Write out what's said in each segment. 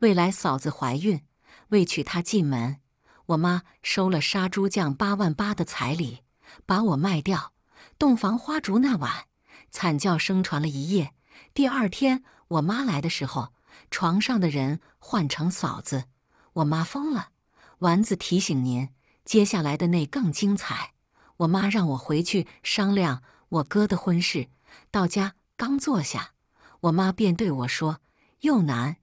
未来嫂子怀孕，为娶她进门，我妈收了杀猪匠八万八的彩礼，把我卖掉。洞房花烛那晚，惨叫声传了一夜。第二天我妈来的时候，床上的人换成嫂子，我妈疯了。丸子提醒您，接下来的那更精彩。我妈让我回去商量我哥的婚事，到家刚坐下，我妈便对我说：“又难。”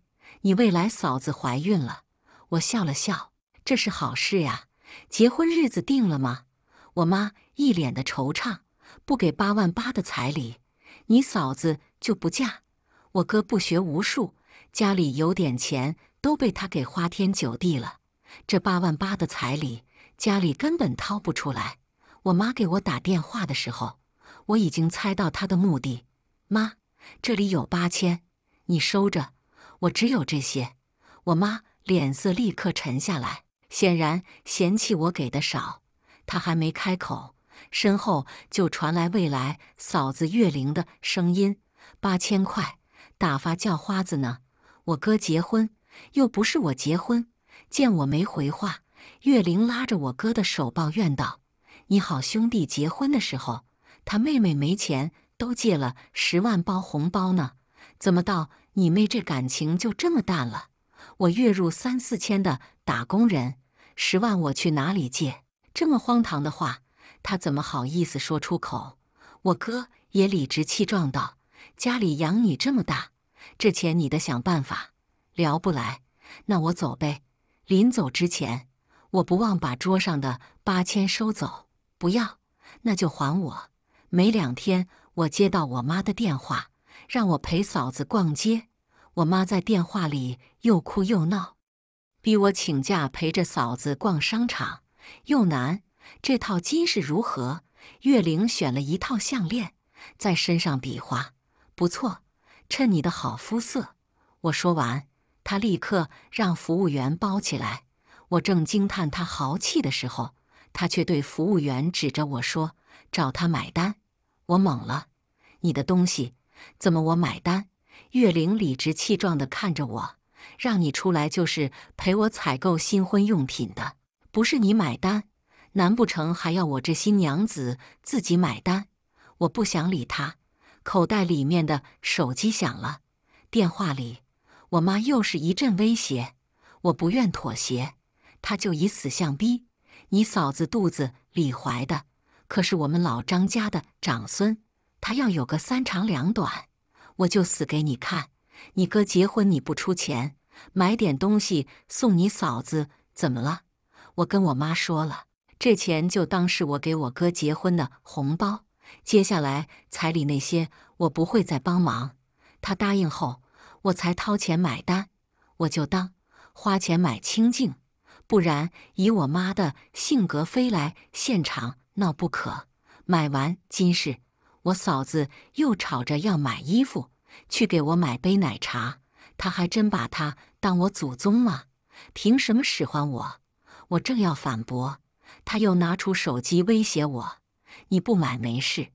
你未来嫂子怀孕了，我笑了笑，这是好事呀。结婚日子定了吗？我妈一脸的惆怅，不给八万八的彩礼，你嫂子就不嫁。我哥不学无术，家里有点钱都被他给花天酒地了。这八万八的彩礼，家里根本掏不出来。我妈给我打电话的时候，我已经猜到她的目的。妈，这里有八千，你收着。我只有这些，我妈脸色立刻沉下来，显然嫌弃我给的少。她还没开口，身后就传来未来嫂子月玲的声音：“八千块，打发叫花子呢。我哥结婚，又不是我结婚。”见我没回话，月玲拉着我哥的手抱怨道：“你好兄弟，结婚的时候，他妹妹没钱，都借了十万包红包呢，怎么到？”你妹，这感情就这么淡了？我月入三四千的打工人，十万我去哪里借？这么荒唐的话，他怎么好意思说出口？我哥也理直气壮道：“家里养你这么大，这钱你得想办法。”聊不来，那我走呗。临走之前，我不忘把桌上的八千收走。不要，那就还我。没两天，我接到我妈的电话，让我陪嫂子逛街。我妈在电话里又哭又闹，逼我请假陪着嫂子逛商场，又难。这套金是如何？月玲选了一套项链，在身上比划，不错，趁你的好肤色。我说完，她立刻让服务员包起来。我正惊叹她豪气的时候，她却对服务员指着我说：“找他买单。”我懵了，你的东西怎么我买单？月玲理直气壮地看着我，让你出来就是陪我采购新婚用品的，不是你买单，难不成还要我这新娘子自己买单？我不想理他。口袋里面的手机响了，电话里我妈又是一阵威胁。我不愿妥协，她就以死相逼。你嫂子肚子里怀的可是我们老张家的长孙，她要有个三长两短。我就死给你看！你哥结婚你不出钱买点东西送你嫂子，怎么了？我跟我妈说了，这钱就当是我给我哥结婚的红包。接下来彩礼那些我不会再帮忙，他答应后我才掏钱买单。我就当花钱买清净，不然以我妈的性格非来现场闹不可。买完今世我嫂子又吵着要买衣服，去给我买杯奶茶。她还真把她当我祖宗了，凭什么使唤我？我正要反驳，她又拿出手机威胁我：“你不买没事，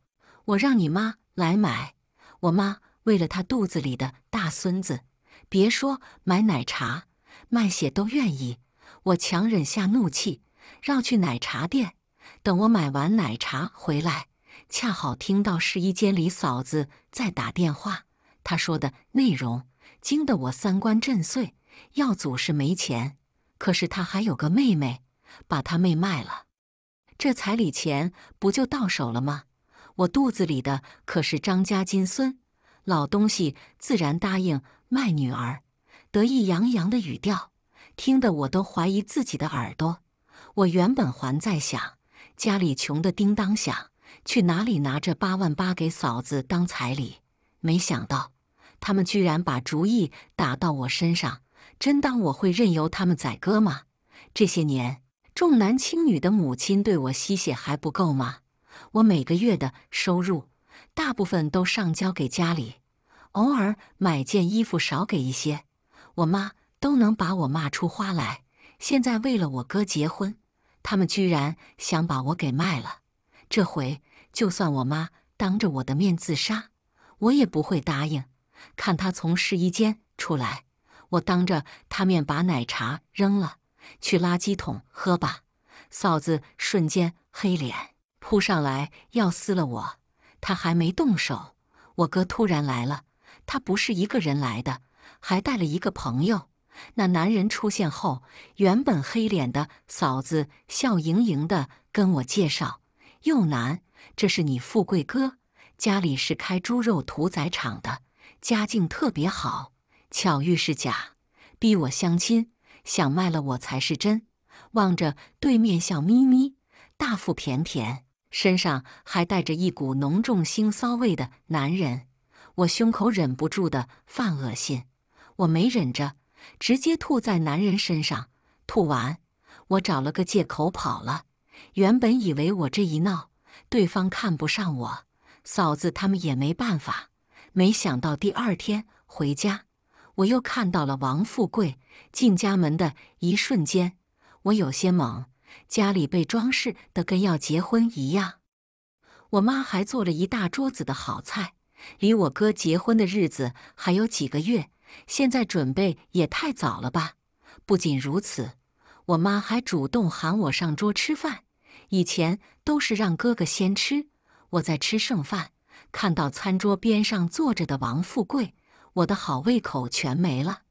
我让你妈来买。”我妈为了她肚子里的大孙子，别说买奶茶，卖血都愿意。我强忍下怒气，绕去奶茶店。等我买完奶茶回来。恰好听到试衣间里嫂子在打电话，她说的内容惊得我三观震碎。耀祖是没钱，可是他还有个妹妹，把他妹卖了，这彩礼钱不就到手了吗？我肚子里的可是张家金孙，老东西自然答应卖女儿。得意洋洋的语调，听得我都怀疑自己的耳朵。我原本还在想，家里穷得叮当响。去哪里拿这八万八给嫂子当彩礼？没想到他们居然把主意打到我身上，真当我会任由他们宰割吗？这些年重男轻女的母亲对我吸血还不够吗？我每个月的收入大部分都上交给家里，偶尔买件衣服少给一些，我妈都能把我骂出花来。现在为了我哥结婚，他们居然想把我给卖了，这回。就算我妈当着我的面自杀，我也不会答应。看她从试衣间出来，我当着她面把奶茶扔了，去垃圾桶喝吧。嫂子瞬间黑脸，扑上来要撕了我。她还没动手，我哥突然来了，他不是一个人来的，还带了一个朋友。那男人出现后，原本黑脸的嫂子笑盈盈的跟我介绍又男。这是你富贵哥，家里是开猪肉屠宰场的，家境特别好。巧遇是假，逼我相亲想卖了我才是真。望着对面笑眯眯、大腹便便、身上还带着一股浓重腥臊味的男人，我胸口忍不住的犯恶心。我没忍着，直接吐在男人身上。吐完，我找了个借口跑了。原本以为我这一闹。对方看不上我，嫂子他们也没办法。没想到第二天回家，我又看到了王富贵进家门的一瞬间，我有些懵。家里被装饰的跟要结婚一样，我妈还做了一大桌子的好菜。离我哥结婚的日子还有几个月，现在准备也太早了吧？不仅如此，我妈还主动喊我上桌吃饭。以前都是让哥哥先吃，我在吃剩饭。看到餐桌边上坐着的王富贵，我的好胃口全没了。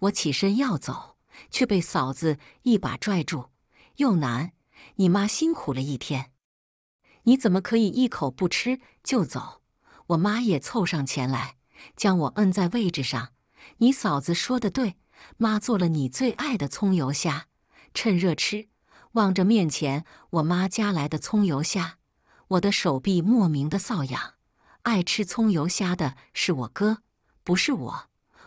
我起身要走，却被嫂子一把拽住。又难，你妈辛苦了一天，你怎么可以一口不吃就走？我妈也凑上前来，将我摁在位置上。你嫂子说的对，妈做了你最爱的葱油虾，趁热吃。望着面前我妈夹来的葱油虾，我的手臂莫名的瘙痒。爱吃葱油虾的是我哥，不是我。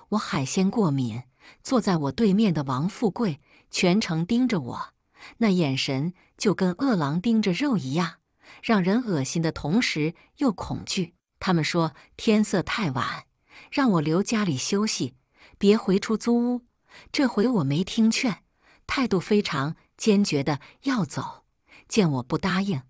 我海鲜过敏。坐在我对面的王富贵全程盯着我，那眼神就跟饿狼盯着肉一样，让人恶心的同时又恐惧。他们说天色太晚，让我留家里休息，别回出租屋。这回我没听劝，态度非常。坚决的要走，见我不答应，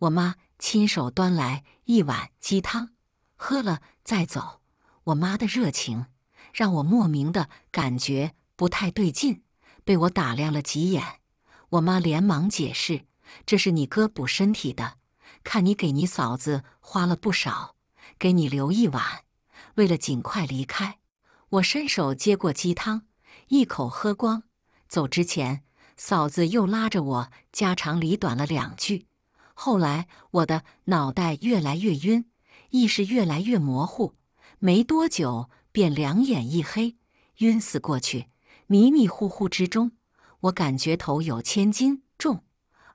我妈亲手端来一碗鸡汤，喝了再走。我妈的热情让我莫名的感觉不太对劲，被我打量了几眼，我妈连忙解释：“这是你哥补身体的，看你给你嫂子花了不少，给你留一碗，为了尽快离开。”我伸手接过鸡汤，一口喝光，走之前。嫂子又拉着我家长里短了两句，后来我的脑袋越来越晕，意识越来越模糊，没多久便两眼一黑，晕死过去。迷迷糊糊之中，我感觉头有千斤重，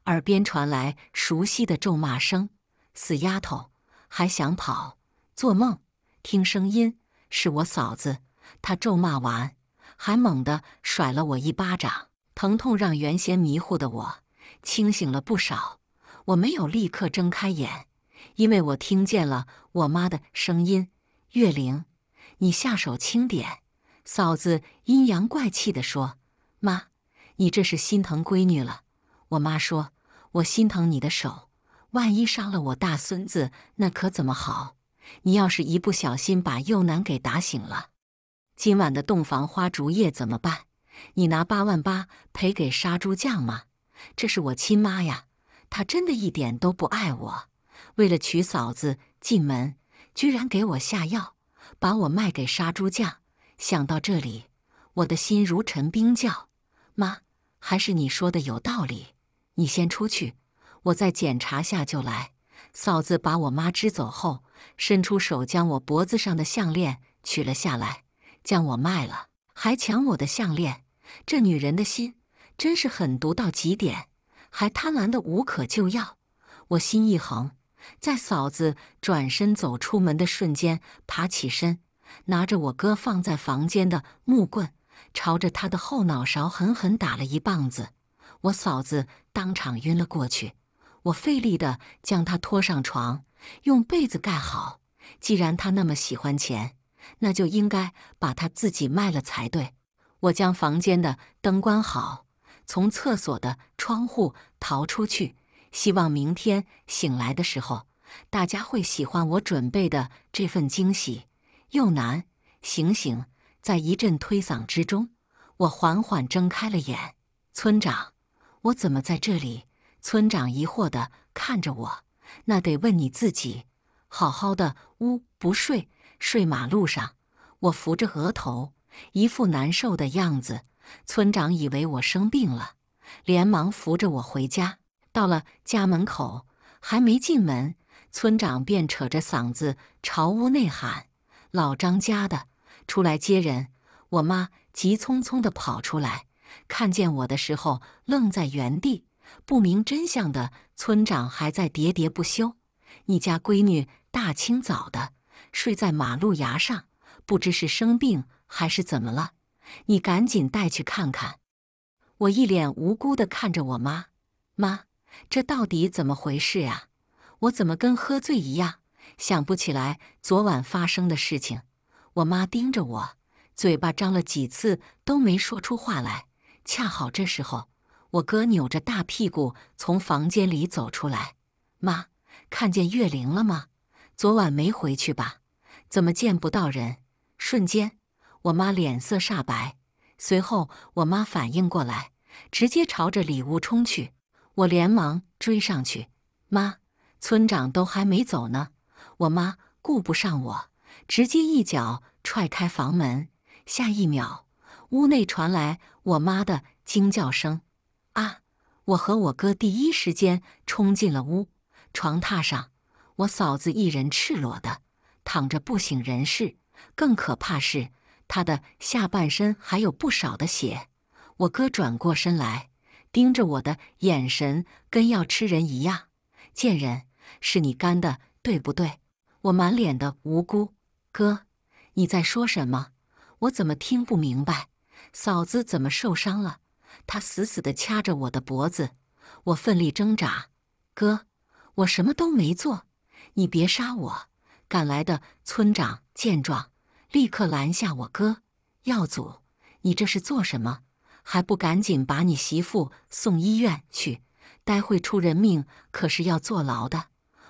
耳边传来熟悉的咒骂声：“死丫头，还想跑？做梦！”听声音是我嫂子，她咒骂完，还猛地甩了我一巴掌。疼痛让原先迷糊的我清醒了不少。我没有立刻睁开眼，因为我听见了我妈的声音：“月玲，你下手轻点。”嫂子阴阳怪气地说：“妈，你这是心疼闺女了。”我妈说：“我心疼你的手，万一伤了我大孙子，那可怎么好？你要是一不小心把幼楠给打醒了，今晚的洞房花烛夜怎么办？”你拿八万八赔给杀猪匠吗？这是我亲妈呀！她真的一点都不爱我。为了娶嫂子进门，居然给我下药，把我卖给杀猪匠。想到这里，我的心如沉冰窖。妈，还是你说的有道理。你先出去，我再检查下就来。嫂子把我妈支走后，伸出手将我脖子上的项链取了下来，将我卖了，还抢我的项链。这女人的心真是狠毒到极点，还贪婪的无可救药。我心一横，在嫂子转身走出门的瞬间，爬起身，拿着我哥放在房间的木棍，朝着她的后脑勺狠狠打了一棒子。我嫂子当场晕了过去。我费力的将她拖上床，用被子盖好。既然她那么喜欢钱，那就应该把她自己卖了才对。我将房间的灯关好，从厕所的窗户逃出去，希望明天醒来的时候，大家会喜欢我准备的这份惊喜。又难，醒醒！在一阵推搡之中，我缓缓睁开了眼。村长，我怎么在这里？村长疑惑地看着我。那得问你自己。好好的，屋不睡，睡马路上。我扶着额头。一副难受的样子，村长以为我生病了，连忙扶着我回家。到了家门口，还没进门，村长便扯着嗓子朝屋内喊：“老张家的，出来接人！”我妈急匆匆地跑出来，看见我的时候愣在原地，不明真相的村长还在喋喋不休：“你家闺女大清早的睡在马路牙上，不知是生病。”还是怎么了？你赶紧带去看看！我一脸无辜的看着我妈，妈，这到底怎么回事啊？我怎么跟喝醉一样，想不起来昨晚发生的事情？我妈盯着我，嘴巴张了几次都没说出话来。恰好这时候，我哥扭着大屁股从房间里走出来，妈，看见月灵了吗？昨晚没回去吧？怎么见不到人？瞬间。我妈脸色煞白，随后我妈反应过来，直接朝着里屋冲去。我连忙追上去。妈，村长都还没走呢！我妈顾不上我，直接一脚踹开房门。下一秒，屋内传来我妈的惊叫声：“啊！”我和我哥第一时间冲进了屋。床榻上，我嫂子一人赤裸的躺着，不省人事。更可怕是。他的下半身还有不少的血，我哥转过身来，盯着我的眼神跟要吃人一样。贱人，是你干的，对不对？我满脸的无辜。哥，你在说什么？我怎么听不明白？嫂子怎么受伤了？他死死地掐着我的脖子，我奋力挣扎。哥，我什么都没做，你别杀我！赶来的村长见状。立刻拦下我哥耀祖！你这是做什么？还不赶紧把你媳妇送医院去！待会出人命，可是要坐牢的。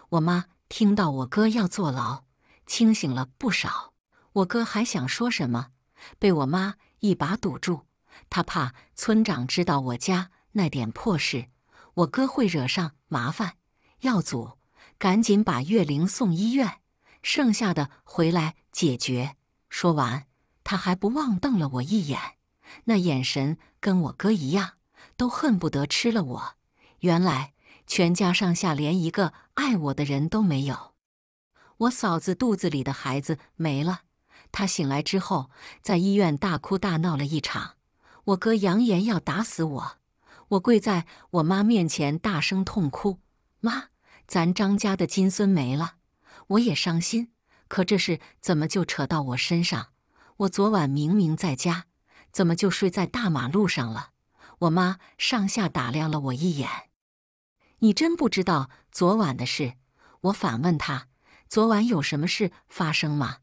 我妈听到我哥要坐牢，清醒了不少。我哥还想说什么，被我妈一把堵住。他怕村长知道我家那点破事，我哥会惹上麻烦。耀祖，赶紧把月灵送医院，剩下的回来解决。说完，他还不忘瞪了我一眼，那眼神跟我哥一样，都恨不得吃了我。原来全家上下连一个爱我的人都没有，我嫂子肚子里的孩子没了，她醒来之后在医院大哭大闹了一场。我哥扬言要打死我，我跪在我妈面前大声痛哭：“妈，咱张家的金孙没了，我也伤心。”可这事怎么就扯到我身上？我昨晚明明在家，怎么就睡在大马路上了？我妈上下打量了我一眼：“你真不知道昨晚的事？”我反问她：“昨晚有什么事发生吗？”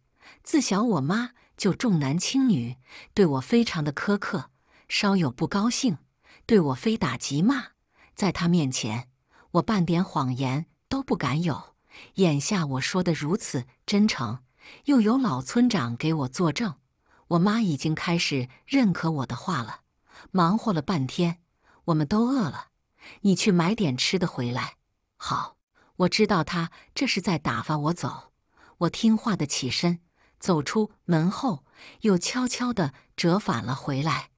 自小我妈就重男轻女，对我非常的苛刻，稍有不高兴，对我非打即骂。在她面前，我半点谎言都不敢有。眼下我说的如此真诚，又有老村长给我作证，我妈已经开始认可我的话了。忙活了半天，我们都饿了，你去买点吃的回来。好，我知道他这是在打发我走。我听话的起身，走出门后，又悄悄的折返了回来。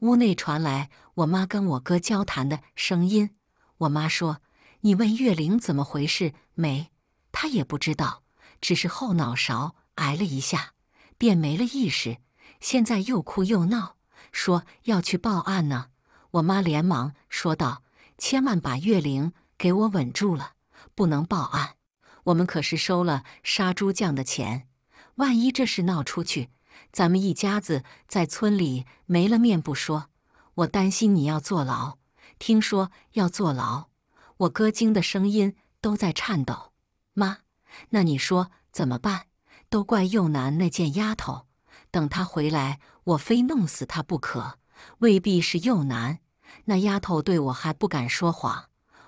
屋内传来我妈跟我哥交谈的声音。我妈说：“你问月玲怎么回事没？”他也不知道，只是后脑勺挨了一下，便没了意识。现在又哭又闹，说要去报案呢。我妈连忙说道：“千万把月灵给我稳住了，不能报案。我们可是收了杀猪匠的钱，万一这事闹出去，咱们一家子在村里没了面不说，我担心你要坐牢。听说要坐牢，我哥惊的声音都在颤抖。”妈，那你说怎么办？都怪幼楠那贱丫头。等她回来，我非弄死她不可。未必是幼楠，那丫头对我还不敢说谎。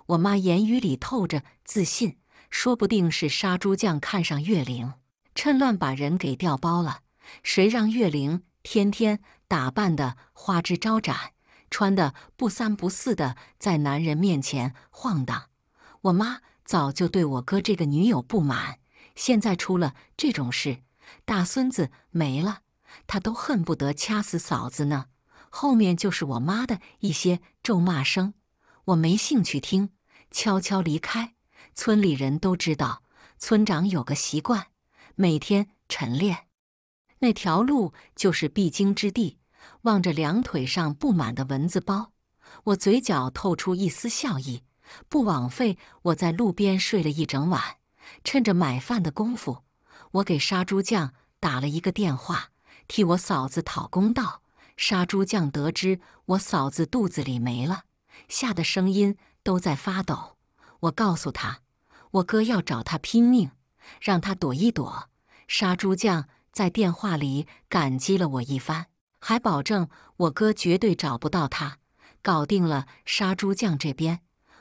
我妈言语里透着自信，说不定是杀猪匠看上月灵，趁乱把人给调包了。谁让月灵天天打扮的花枝招展，穿的不三不四的，在男人面前晃荡？我妈。早就对我哥这个女友不满，现在出了这种事，大孙子没了，他都恨不得掐死嫂子呢。后面就是我妈的一些咒骂声，我没兴趣听，悄悄离开。村里人都知道，村长有个习惯，每天晨练，那条路就是必经之地。望着两腿上布满的蚊子包，我嘴角透出一丝笑意。不枉费，我在路边睡了一整晚。趁着买饭的功夫，我给杀猪匠打了一个电话，替我嫂子讨公道。杀猪匠得知我嫂子肚子里没了，吓得声音都在发抖。我告诉他，我哥要找他拼命，让他躲一躲。杀猪匠在电话里感激了我一番，还保证我哥绝对找不到他。搞定了，杀猪匠这边。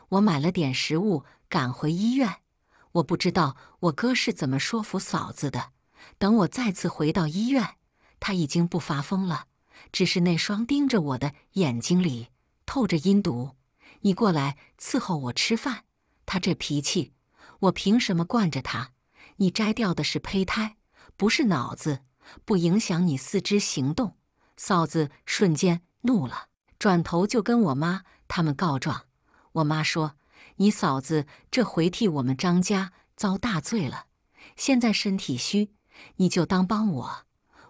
我买了点食物，赶回医院。我不知道我哥是怎么说服嫂子的。等我再次回到医院，他已经不发疯了，只是那双盯着我的眼睛里透着阴毒。你过来伺候我吃饭。他这脾气，我凭什么惯着他？你摘掉的是胚胎，不是脑子，不影响你四肢行动。嫂子瞬间怒了，转头就跟我妈他们告状。我妈说：“你嫂子这回替我们张家遭大罪了，现在身体虚，你就当帮我。”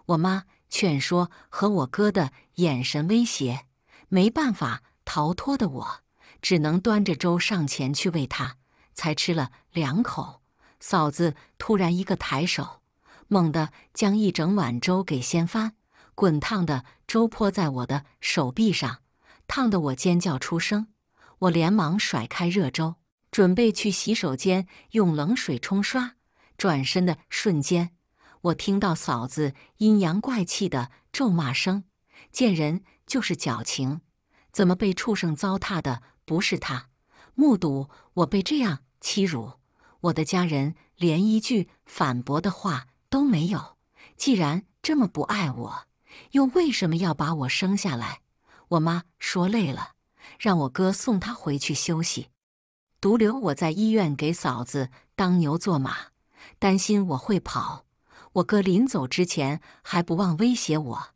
我妈劝说和我哥的眼神威胁，没办法逃脱的我，只能端着粥上前去喂他。才吃了两口，嫂子突然一个抬手，猛地将一整碗粥给掀翻，滚烫的粥泼在我的手臂上，烫得我尖叫出声。我连忙甩开热粥，准备去洗手间用冷水冲刷。转身的瞬间，我听到嫂子阴阳怪气的咒骂声：“贱人就是矫情，怎么被畜生糟蹋的不是他？目睹我被这样欺辱，我的家人连一句反驳的话都没有。既然这么不爱我，又为什么要把我生下来？”我妈说累了。让我哥送他回去休息，独留我在医院给嫂子当牛做马。担心我会跑，我哥临走之前还不忘威胁我：“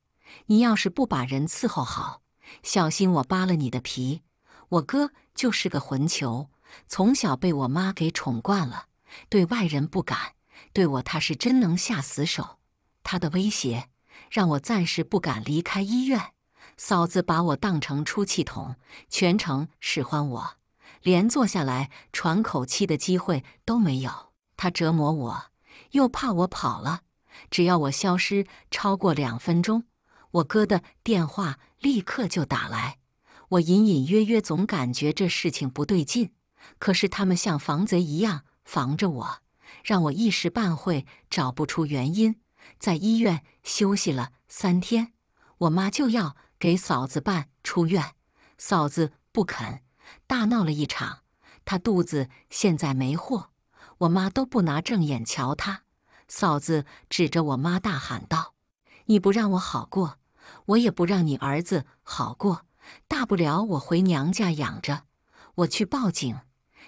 你要是不把人伺候好，小心我扒了你的皮。”我哥就是个混球，从小被我妈给宠惯了，对外人不敢，对我他是真能下死手。他的威胁让我暂时不敢离开医院。嫂子把我当成出气筒，全程使唤我，连坐下来喘口气的机会都没有。他折磨我，又怕我跑了。只要我消失超过两分钟，我哥的电话立刻就打来。我隐隐约约总感觉这事情不对劲，可是他们像防贼一样防着我，让我一时半会找不出原因。在医院休息了三天，我妈就要。给嫂子办出院，嫂子不肯，大闹了一场。她肚子现在没货，我妈都不拿正眼瞧她。嫂子指着我妈大喊道：“你不让我好过，我也不让你儿子好过。大不了我回娘家养着，我去报警，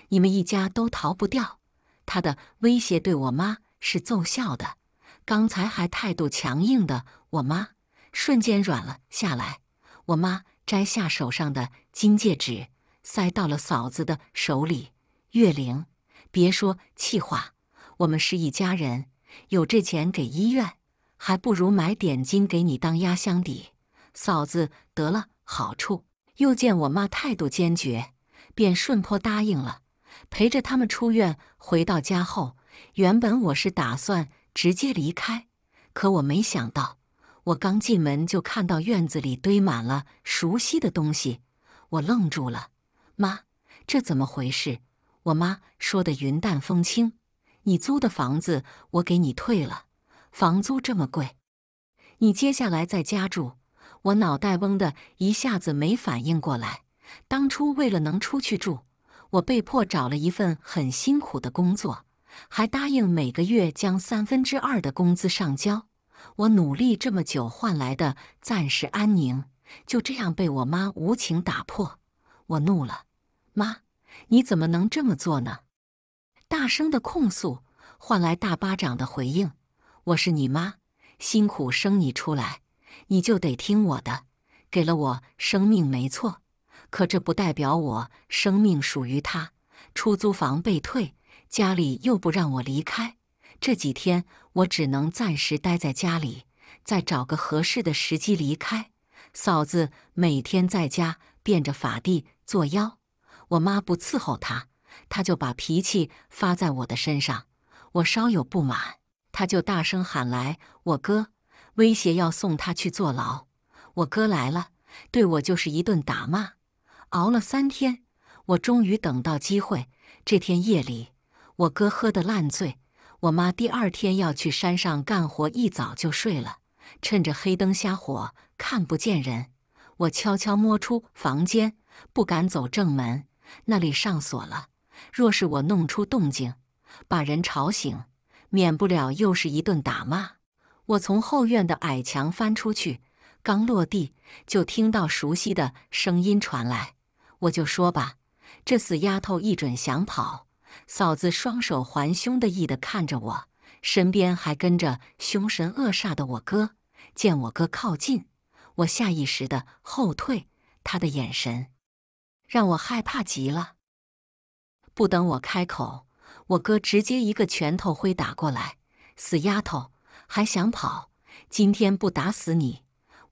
你们一家都逃不掉。”他的威胁对我妈是奏效的，刚才还态度强硬的我妈瞬间软了下来。我妈摘下手上的金戒指，塞到了嫂子的手里。月玲，别说气话，我们是一家人。有这钱给医院，还不如买点金给你当压箱底。嫂子，得了好处。又见我妈态度坚决，便顺坡答应了，陪着他们出院。回到家后，原本我是打算直接离开，可我没想到。我刚进门就看到院子里堆满了熟悉的东西，我愣住了。妈，这怎么回事？我妈说的云淡风轻：“你租的房子我给你退了，房租这么贵，你接下来在家住。”我脑袋嗡的一下子没反应过来。当初为了能出去住，我被迫找了一份很辛苦的工作，还答应每个月将三分之二的工资上交。我努力这么久换来的暂时安宁，就这样被我妈无情打破，我怒了！妈，你怎么能这么做呢？大声的控诉换来大巴掌的回应。我是你妈，辛苦生你出来，你就得听我的。给了我生命没错，可这不代表我生命属于他。出租房被退，家里又不让我离开。这几天我只能暂时待在家里，再找个合适的时机离开。嫂子每天在家变着法地作妖，我妈不伺候她，她就把脾气发在我的身上。我稍有不满，她就大声喊来我哥，威胁要送他去坐牢。我哥来了，对我就是一顿打骂。熬了三天，我终于等到机会。这天夜里，我哥喝得烂醉。我妈第二天要去山上干活，一早就睡了。趁着黑灯瞎火看不见人，我悄悄摸出房间，不敢走正门，那里上锁了。若是我弄出动静，把人吵醒，免不了又是一顿打骂。我从后院的矮墙翻出去，刚落地就听到熟悉的声音传来，我就说吧，这死丫头一准想跑。嫂子双手环胸的，意的看着我，身边还跟着凶神恶煞的我哥。见我哥靠近，我下意识的后退，他的眼神让我害怕极了。不等我开口，我哥直接一个拳头挥打过来。死丫头，还想跑？今天不打死你，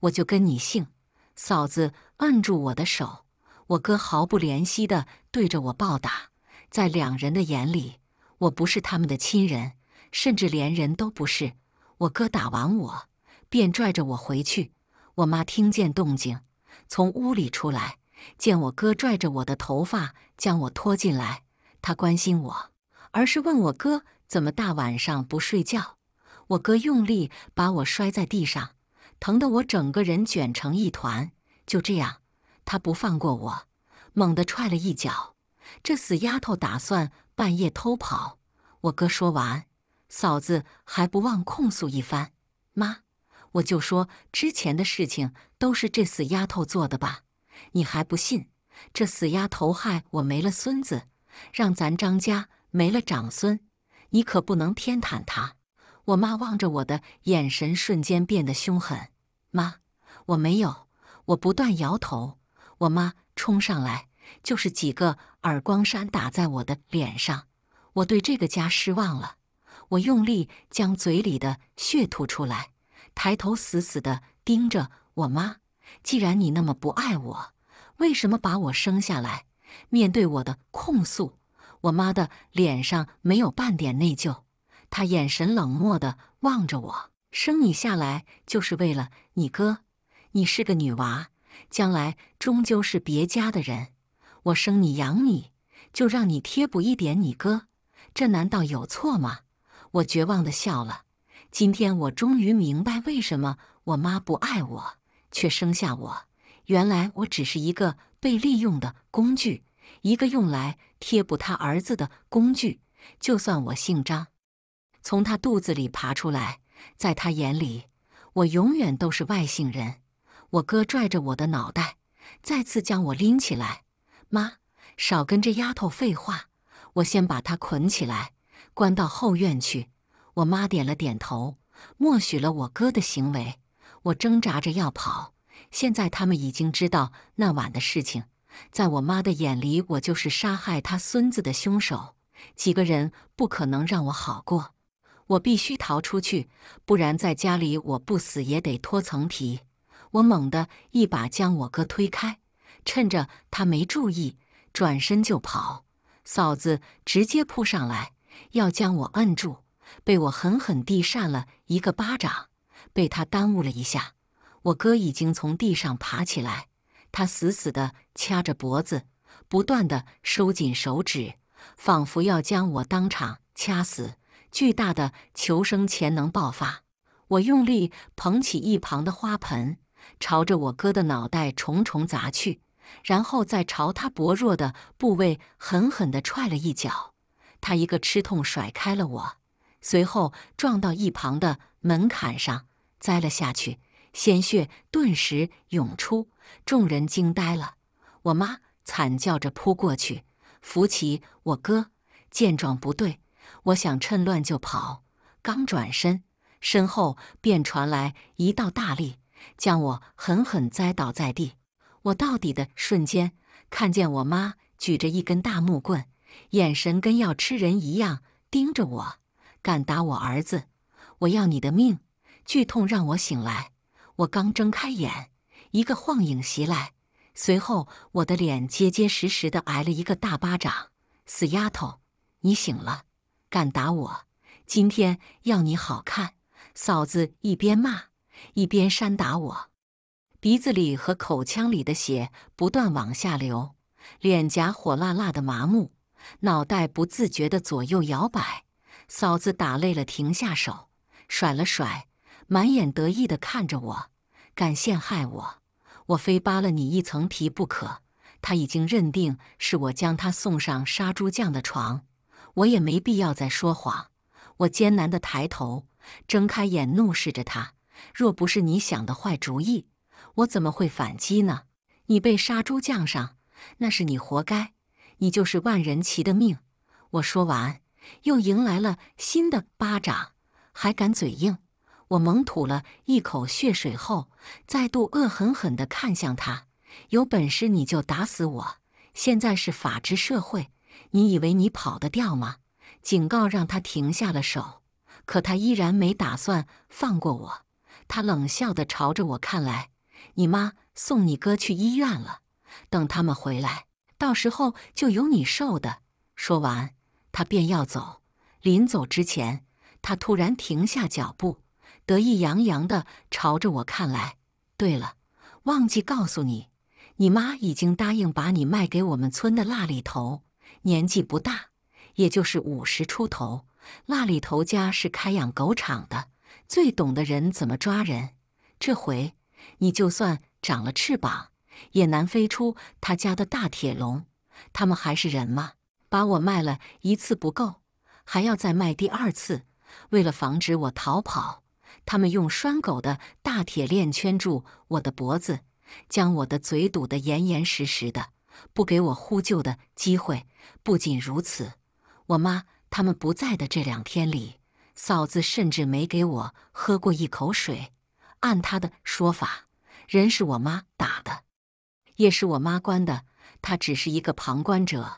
我就跟你姓！嫂子，摁住我的手！我哥毫不怜惜的对着我暴打。在两人的眼里，我不是他们的亲人，甚至连人都不是。我哥打完我，便拽着我回去。我妈听见动静，从屋里出来，见我哥拽着我的头发，将我拖进来。她关心我，而是问我哥怎么大晚上不睡觉。我哥用力把我摔在地上，疼得我整个人卷成一团。就这样，他不放过我，猛地踹了一脚。这死丫头打算半夜偷跑！我哥说完，嫂子还不忘控诉一番：“妈，我就说之前的事情都是这死丫头做的吧？你还不信？这死丫头害我没了孙子，让咱张家没了长孙，你可不能偏袒她！”我妈望着我的眼神瞬间变得凶狠。妈，我没有，我不断摇头。我妈冲上来。就是几个耳光扇打在我的脸上，我对这个家失望了。我用力将嘴里的血吐出来，抬头死死地盯着我妈。既然你那么不爱我，为什么把我生下来？面对我的控诉，我妈的脸上没有半点内疚，她眼神冷漠地望着我。生你下来就是为了你哥，你是个女娃，将来终究是别家的人。我生你养你，就让你贴补一点你哥，这难道有错吗？我绝望的笑了。今天我终于明白，为什么我妈不爱我，却生下我。原来我只是一个被利用的工具，一个用来贴补他儿子的工具。就算我姓张，从他肚子里爬出来，在他眼里，我永远都是外姓人。我哥拽着我的脑袋，再次将我拎起来。妈，少跟这丫头废话，我先把她捆起来，关到后院去。我妈点了点头，默许了我哥的行为。我挣扎着要跑，现在他们已经知道那晚的事情，在我妈的眼里，我就是杀害她孙子的凶手。几个人不可能让我好过，我必须逃出去，不然在家里我不死也得脱层皮。我猛地一把将我哥推开。趁着他没注意，转身就跑。嫂子直接扑上来，要将我摁住，被我狠狠地扇了一个巴掌。被他耽误了一下，我哥已经从地上爬起来，他死死地掐着脖子，不断的收紧手指，仿佛要将我当场掐死。巨大的求生潜能爆发，我用力捧起一旁的花盆，朝着我哥的脑袋重重砸去。然后再朝他薄弱的部位狠狠的踹了一脚，他一个吃痛甩开了我，随后撞到一旁的门槛上栽了下去，鲜血顿时涌出，众人惊呆了。我妈惨叫着扑过去扶起我哥，见状不对，我想趁乱就跑，刚转身，身后便传来一道大力，将我狠狠栽倒在地。我到底的瞬间，看见我妈举着一根大木棍，眼神跟要吃人一样盯着我。敢打我儿子，我要你的命！剧痛让我醒来，我刚睁开眼，一个晃影袭来，随后我的脸结结实实的挨了一个大巴掌。死丫头，你醒了，敢打我，今天要你好看！嫂子一边骂一边扇打我。鼻子里和口腔里的血不断往下流，脸颊火辣辣的麻木，脑袋不自觉地左右摇摆。嫂子打累了，停下手，甩了甩，满眼得意地看着我：“敢陷害我，我非扒了你一层皮不可！”他已经认定是我将他送上杀猪匠的床，我也没必要再说谎。我艰难地抬头，睁开眼，怒视着他：“若不是你想的坏主意！”我怎么会反击呢？你被杀猪匠上，那是你活该，你就是万人骑的命。我说完，又迎来了新的巴掌，还敢嘴硬？我猛吐了一口血水后，再度恶狠狠地看向他。有本事你就打死我！现在是法治社会，你以为你跑得掉吗？警告让他停下了手，可他依然没打算放过我。他冷笑地朝着我看来。你妈送你哥去医院了，等他们回来，到时候就有你受的。说完，他便要走，临走之前，他突然停下脚步，得意洋洋地朝着我看来。对了，忘记告诉你，你妈已经答应把你卖给我们村的辣里头，年纪不大，也就是五十出头。辣里头家是开养狗场的，最懂的人怎么抓人。这回。你就算长了翅膀，也难飞出他家的大铁笼。他们还是人吗？把我卖了一次不够，还要再卖第二次。为了防止我逃跑，他们用拴狗的大铁链圈住我的脖子，将我的嘴堵得严严实实的，不给我呼救的机会。不仅如此，我妈他们不在的这两天里，嫂子甚至没给我喝过一口水。按他的说法，人是我妈打的，也是我妈关的，他只是一个旁观者。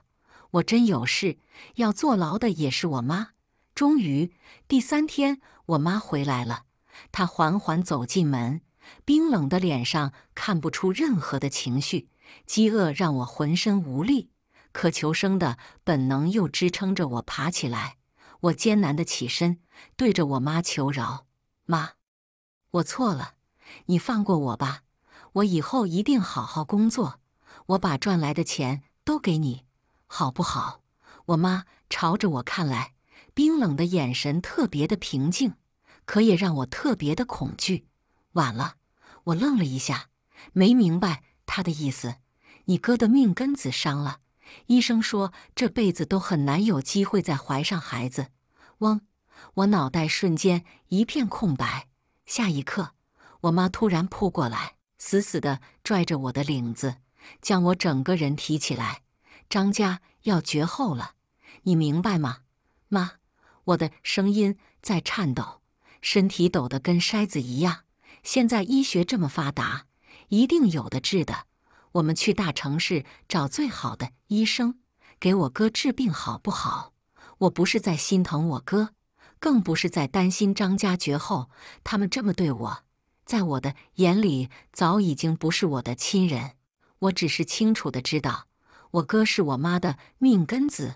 我真有事要坐牢的，也是我妈。终于第三天，我妈回来了。她缓缓走进门，冰冷的脸上看不出任何的情绪。饥饿让我浑身无力，可求生的本能又支撑着我爬起来。我艰难的起身，对着我妈求饶：“妈。”我错了，你放过我吧！我以后一定好好工作，我把赚来的钱都给你，好不好？我妈朝着我看来，冰冷的眼神特别的平静，可也让我特别的恐惧。晚了，我愣了一下，没明白她的意思。你哥的命根子伤了，医生说这辈子都很难有机会再怀上孩子。嗡，我脑袋瞬间一片空白。下一刻，我妈突然扑过来，死死地拽着我的领子，将我整个人提起来。张家要绝后了，你明白吗？妈，我的声音在颤抖，身体抖得跟筛子一样。现在医学这么发达，一定有的治的。我们去大城市找最好的医生，给我哥治病，好不好？我不是在心疼我哥。更不是在担心张家绝后，他们这么对我，在我的眼里早已经不是我的亲人。我只是清楚的知道，我哥是我妈的命根子，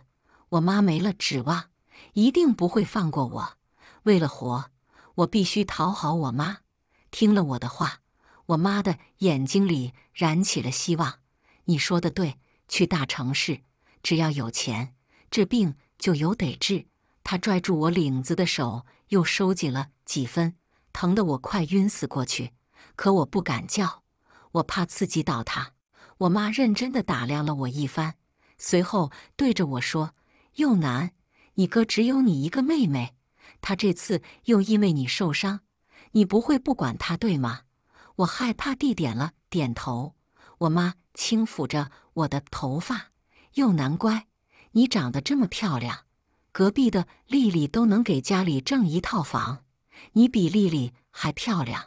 我妈没了指望，一定不会放过我。为了活，我必须讨好我妈。听了我的话，我妈的眼睛里燃起了希望。你说的对，去大城市，只要有钱，这病就有得治。他拽住我领子的手又收紧了几分，疼得我快晕死过去。可我不敢叫，我怕刺激到他。我妈认真地打量了我一番，随后对着我说：“又楠，你哥只有你一个妹妹，他这次又因为你受伤，你不会不管他对吗？”我害怕地点了点头。我妈轻抚着我的头发：“又南乖，你长得这么漂亮。”隔壁的丽丽都能给家里挣一套房，你比丽丽还漂亮，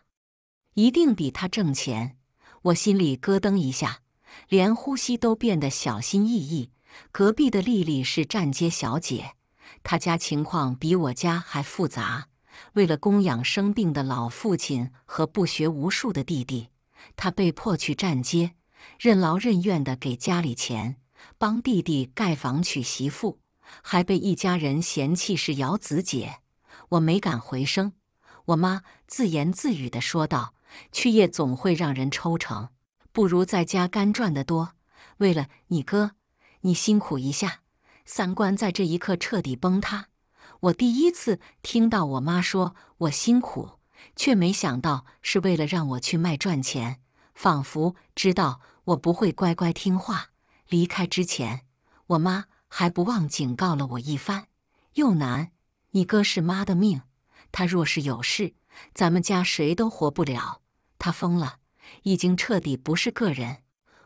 一定比她挣钱。我心里咯噔一下，连呼吸都变得小心翼翼。隔壁的丽丽是站街小姐，她家情况比我家还复杂。为了供养生病的老父亲和不学无术的弟弟，她被迫去站街，任劳任怨的给家里钱，帮弟弟盖房娶媳妇。还被一家人嫌弃是姚子姐，我没敢回声。我妈自言自语地说道：“去夜总会让人抽成，不如在家干赚得多。为了你哥，你辛苦一下。”三观在这一刻彻底崩塌。我第一次听到我妈说我辛苦，却没想到是为了让我去卖赚钱。仿佛知道我不会乖乖听话，离开之前，我妈。还不忘警告了我一番：“又男，你哥是妈的命，他若是有事，咱们家谁都活不了。他疯了，已经彻底不是个人。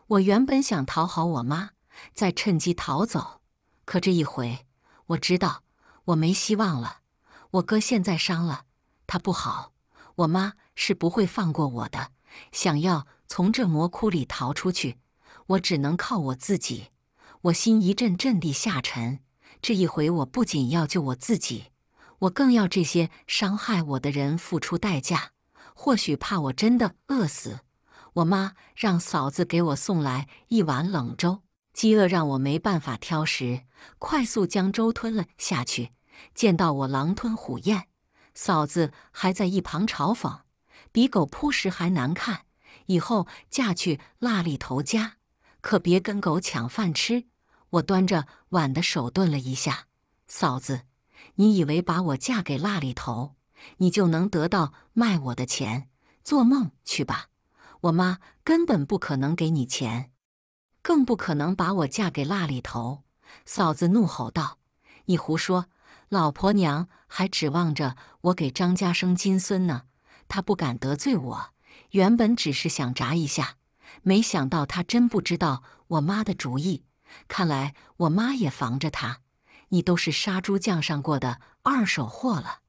我原本想讨好我妈，再趁机逃走，可这一回，我知道我没希望了。我哥现在伤了，他不好，我妈是不会放过我的。想要从这魔窟里逃出去，我只能靠我自己。”我心一阵阵地下沉，这一回我不仅要救我自己，我更要这些伤害我的人付出代价。或许怕我真的饿死，我妈让嫂子给我送来一碗冷粥。饥饿让我没办法挑食，快速将粥吞了下去。见到我狼吞虎咽，嫂子还在一旁嘲讽：“比狗扑食还难看，以后嫁去辣里头家。”可别跟狗抢饭吃！我端着碗的手顿了一下。嫂子，你以为把我嫁给辣里头，你就能得到卖我的钱？做梦去吧！我妈根本不可能给你钱，更不可能把我嫁给辣里头。嫂子怒吼道：“你胡说！老婆娘还指望着我给张家生金孙呢，她不敢得罪我。原本只是想砸一下。”没想到他真不知道我妈的主意，看来我妈也防着他。你都是杀猪匠上过的二手货了，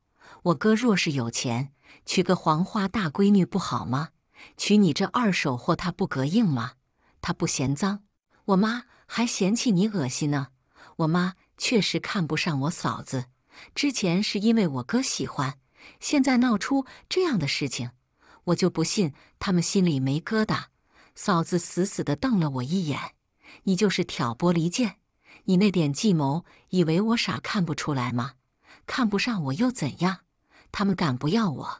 我哥若是有钱，娶个黄花大闺女不好吗？娶你这二手货，他不膈应吗？他不嫌脏，我妈还嫌弃你恶心呢。我妈确实看不上我嫂子，之前是因为我哥喜欢，现在闹出这样的事情，我就不信他们心里没疙瘩。嫂子死死的瞪了我一眼：“你就是挑拨离间，你那点计谋，以为我傻看不出来吗？看不上我又怎样？他们敢不要我，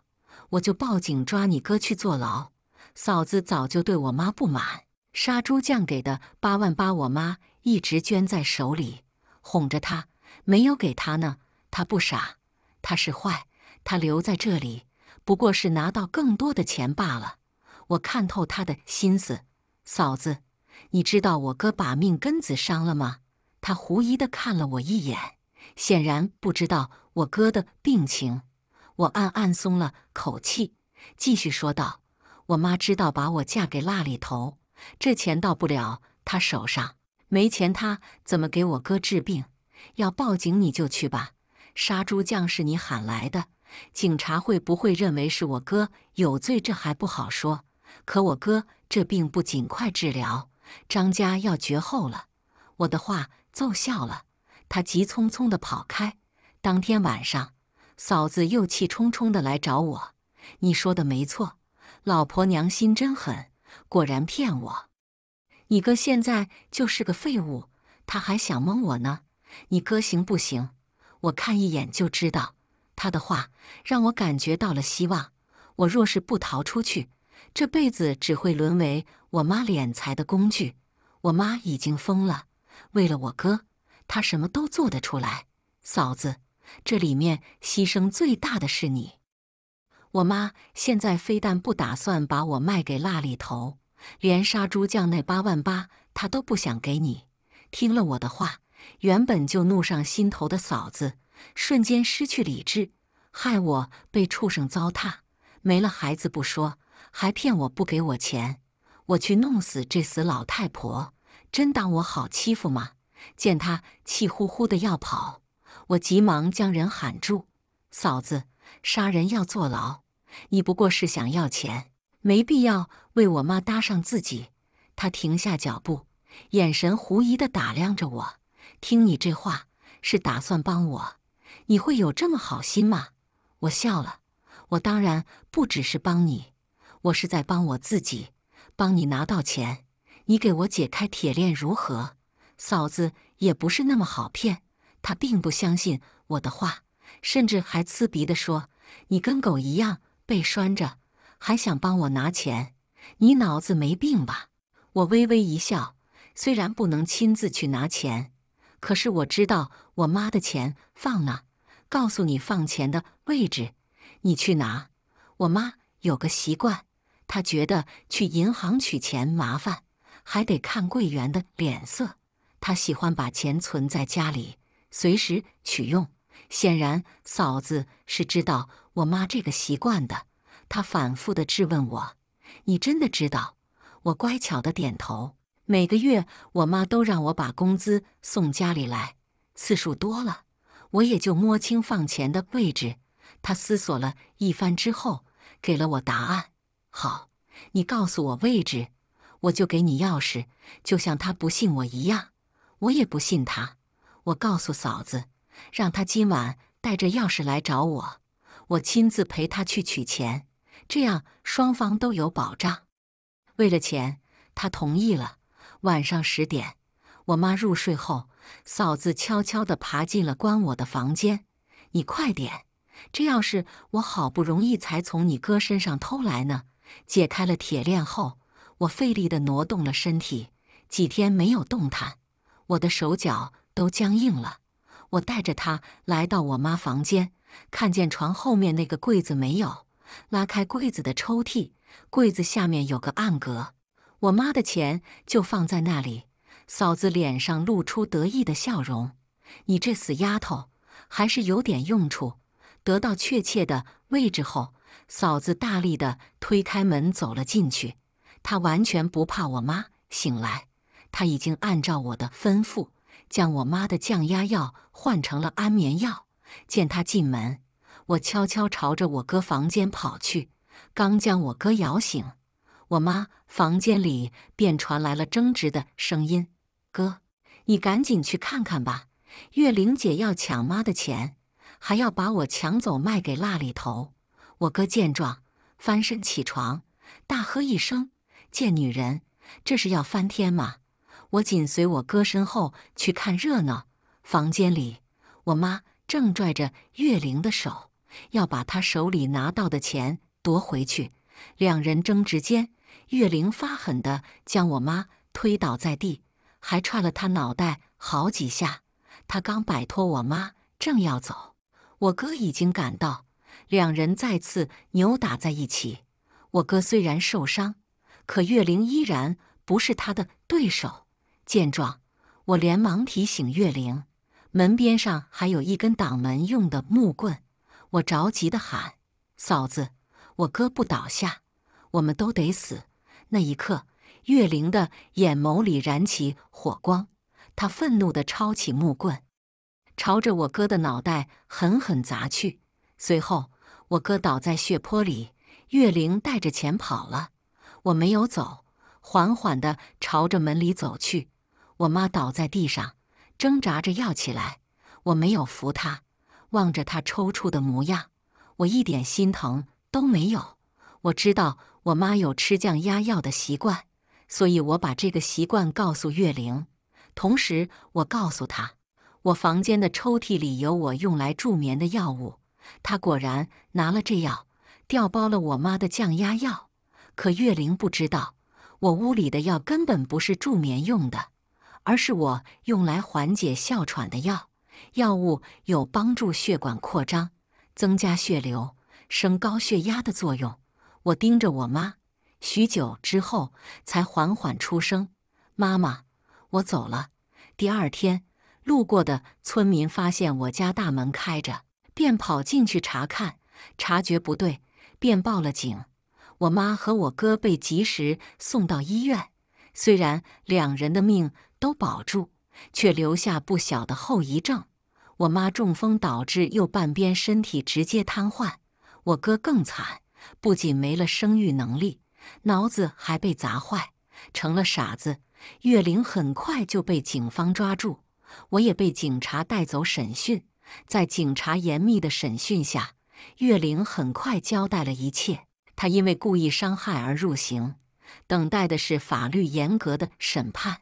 我就报警抓你哥去坐牢。”嫂子早就对我妈不满，杀猪匠给的八万八，我妈一直捐在手里，哄着他，没有给他呢。他不傻，他是坏，他留在这里，不过是拿到更多的钱罢了。我看透他的心思，嫂子，你知道我哥把命根子伤了吗？他狐疑的看了我一眼，显然不知道我哥的病情。我暗暗松了口气，继续说道：“我妈知道把我嫁给辣里头，这钱到不了她手上，没钱她怎么给我哥治病？要报警你就去吧，杀猪匠是你喊来的，警察会不会认为是我哥有罪？这还不好说。”可我哥这病不尽快治疗，张家要绝后了。我的话奏效了，他急匆匆地跑开。当天晚上，嫂子又气冲冲地来找我。你说的没错，老婆娘心真狠，果然骗我。你哥现在就是个废物，他还想蒙我呢。你哥行不行？我看一眼就知道。他的话让我感觉到了希望。我若是不逃出去，这辈子只会沦为我妈敛财的工具。我妈已经疯了，为了我哥，她什么都做得出来。嫂子，这里面牺牲最大的是你。我妈现在非但不打算把我卖给腊里头，连杀猪匠那八万八她都不想给你。听了我的话，原本就怒上心头的嫂子瞬间失去理智，害我被畜生糟蹋，没了孩子不说。还骗我不给我钱，我去弄死这死老太婆！真当我好欺负吗？见他气呼呼的要跑，我急忙将人喊住：“嫂子，杀人要坐牢。你不过是想要钱，没必要为我妈搭上自己。”他停下脚步，眼神狐疑的打量着我。听你这话，是打算帮我？你会有这么好心吗？我笑了，我当然不只是帮你。我是在帮我自己，帮你拿到钱，你给我解开铁链如何？嫂子也不是那么好骗，她并不相信我的话，甚至还刺鼻的说：“你跟狗一样被拴着，还想帮我拿钱？你脑子没病吧？”我微微一笑，虽然不能亲自去拿钱，可是我知道我妈的钱放哪，告诉你放钱的位置，你去拿。我妈有个习惯。他觉得去银行取钱麻烦，还得看柜员的脸色。他喜欢把钱存在家里，随时取用。显然，嫂子是知道我妈这个习惯的。他反复的质问我：“你真的知道？”我乖巧的点头。每个月我妈都让我把工资送家里来，次数多了，我也就摸清放钱的位置。他思索了一番之后，给了我答案。好，你告诉我位置，我就给你钥匙。就像他不信我一样，我也不信他。我告诉嫂子，让他今晚带着钥匙来找我，我亲自陪他去取钱，这样双方都有保障。为了钱，他同意了。晚上十点，我妈入睡后，嫂子悄悄地爬进了关我的房间。你快点，这钥匙我好不容易才从你哥身上偷来呢。解开了铁链后，我费力地挪动了身体。几天没有动弹，我的手脚都僵硬了。我带着她来到我妈房间，看见床后面那个柜子没有拉开，柜子的抽屉，柜子下面有个暗格，我妈的钱就放在那里。嫂子脸上露出得意的笑容：“你这死丫头，还是有点用处。”得到确切的位置后。嫂子大力的推开门走了进去，她完全不怕我妈醒来。她已经按照我的吩咐，将我妈的降压药换成了安眠药。见她进门，我悄悄朝着我哥房间跑去。刚将我哥摇醒，我妈房间里便传来了争执的声音：“哥，你赶紧去看看吧！月玲姐要抢妈的钱，还要把我抢走卖给瘌里头。”我哥见状，翻身起床，大喝一声：“贱女人，这是要翻天吗？”我紧随我哥身后去看热闹。房间里，我妈正拽着月玲的手，要把她手里拿到的钱夺回去。两人争执间，月玲发狠的将我妈推倒在地，还踹了她脑袋好几下。她刚摆脱我妈，正要走，我哥已经赶到。两人再次扭打在一起。我哥虽然受伤，可月灵依然不是他的对手。见状，我连忙提醒月灵：“门边上还有一根挡门用的木棍。”我着急地喊：“嫂子，我哥不倒下，我们都得死。”那一刻，月灵的眼眸里燃起火光，他愤怒地抄起木棍，朝着我哥的脑袋狠狠砸去，随后。我哥倒在血泊里，月玲带着钱跑了。我没有走，缓缓的朝着门里走去。我妈倒在地上，挣扎着要起来。我没有扶她，望着她抽搐的模样，我一点心疼都没有。我知道我妈有吃降压药的习惯，所以我把这个习惯告诉月玲，同时我告诉她，我房间的抽屉里有我用来助眠的药物。他果然拿了这药，调包了我妈的降压药。可月玲不知道，我屋里的药根本不是助眠用的，而是我用来缓解哮喘的药。药物有帮助血管扩张、增加血流、升高血压的作用。我盯着我妈许久之后，才缓缓出声：“妈妈，我走了。”第二天，路过的村民发现我家大门开着。便跑进去查看，察觉不对，便报了警。我妈和我哥被及时送到医院，虽然两人的命都保住，却留下不小的后遗症。我妈中风导致右半边身体直接瘫痪，我哥更惨，不仅没了生育能力，脑子还被砸坏，成了傻子。岳灵很快就被警方抓住，我也被警察带走审讯。在警察严密的审讯下，岳灵很快交代了一切。他因为故意伤害而入刑，等待的是法律严格的审判。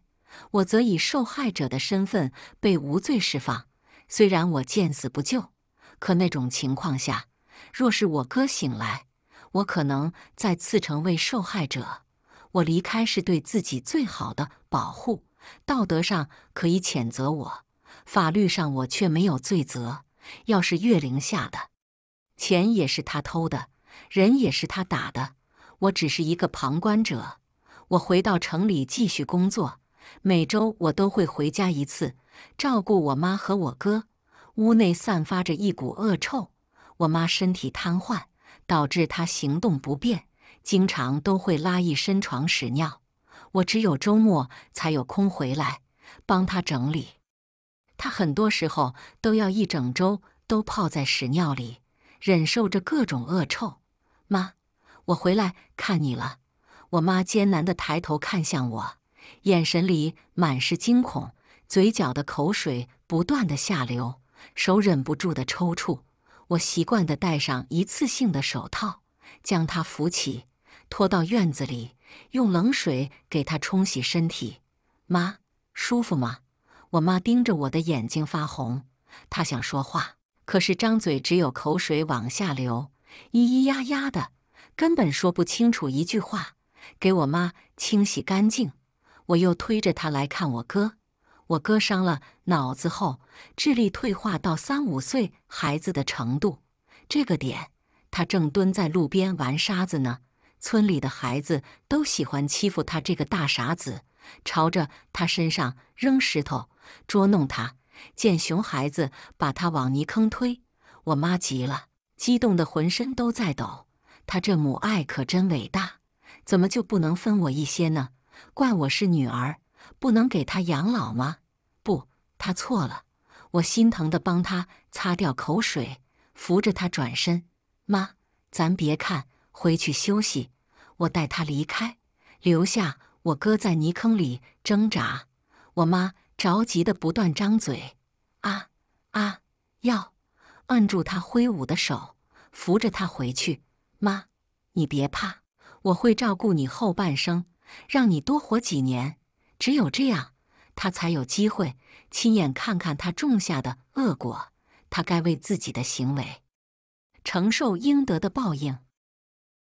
我则以受害者的身份被无罪释放。虽然我见死不救，可那种情况下，若是我哥醒来，我可能再次成为受害者。我离开是对自己最好的保护，道德上可以谴责我。法律上我却没有罪责。要是月灵下的，钱也是他偷的，人也是他打的，我只是一个旁观者。我回到城里继续工作，每周我都会回家一次，照顾我妈和我哥。屋内散发着一股恶臭，我妈身体瘫痪，导致她行动不便，经常都会拉一身床屎尿。我只有周末才有空回来，帮她整理。他很多时候都要一整周都泡在屎尿里，忍受着各种恶臭。妈，我回来看你了。我妈艰难地抬头看向我，眼神里满是惊恐，嘴角的口水不断的下流，手忍不住的抽搐。我习惯的戴上一次性的手套，将她扶起，拖到院子里，用冷水给她冲洗身体。妈，舒服吗？我妈盯着我的眼睛发红，她想说话，可是张嘴只有口水往下流，咿咿呀呀的，根本说不清楚一句话。给我妈清洗干净，我又推着她来看我哥。我哥伤了脑子后，智力退化到三五岁孩子的程度。这个点，他正蹲在路边玩沙子呢。村里的孩子都喜欢欺负他这个大傻子。朝着他身上扔石头，捉弄他。见熊孩子把他往泥坑推，我妈急了，激动得浑身都在抖。他这母爱可真伟大，怎么就不能分我一些呢？怪我是女儿，不能给他养老吗？不，他错了。我心疼地帮他擦掉口水，扶着他转身。妈，咱别看，回去休息。我带他离开，留下。我哥在泥坑里挣扎，我妈着急的不断张嘴：“啊啊，要按住他挥舞的手，扶着他回去。妈，你别怕，我会照顾你后半生，让你多活几年。只有这样，他才有机会亲眼看看他种下的恶果，他该为自己的行为承受应得的报应。”